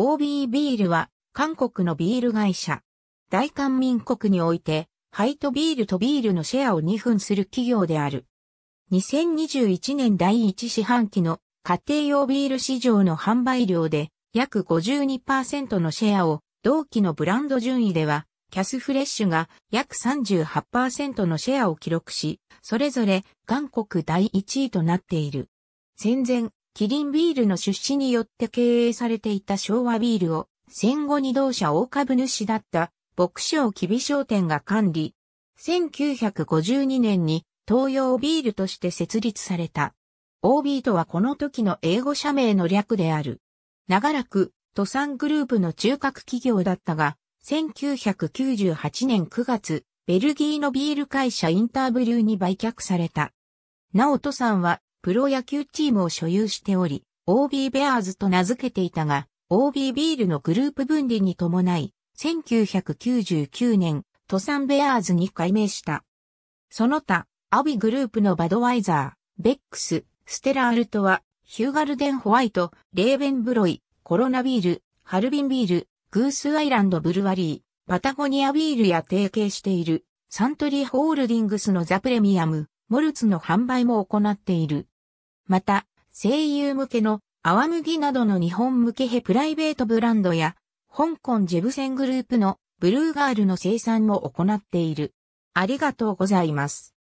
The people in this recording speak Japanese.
OB ビールは韓国のビール会社。大韓民国において、ハイトビールとビールのシェアを2分する企業である。2021年第1四半期の家庭用ビール市場の販売量で約52%のシェアを同期のブランド順位ではキャスフレッシュが約38%のシェアを記録し、それぞれ韓国第1位となっている。戦前、キリンビールの出資によって経営されていた昭和ビールを、戦後に同社大株主だった、牧商キビ商店が管理。1952年に東洋ビールとして設立された。OB とはこの時の英語社名の略である。長らく、都産グループの中核企業だったが、1998年9月、ベルギーのビール会社インターブリューに売却された。なお都産はプロ野球チームを所有しており、OB ベアーズと名付けていたが、OB ビールのグループ分離に伴い、1999年、トサンベアーズに改名した。その他、アビグループのバドワイザー、ベックス、ステラアルトは、ヒューガルデンホワイト、レーベンブロイ、コロナビール、ハルビンビール、グースアイランドブルワリー、パタゴニアビールや提携している、サントリーホールディングスのザプレミアム、モルツの販売も行っている。また、声優向けの、泡麦などの日本向けへプライベートブランドや、香港ジェブセングループのブルーガールの生産も行っている。ありがとうございます。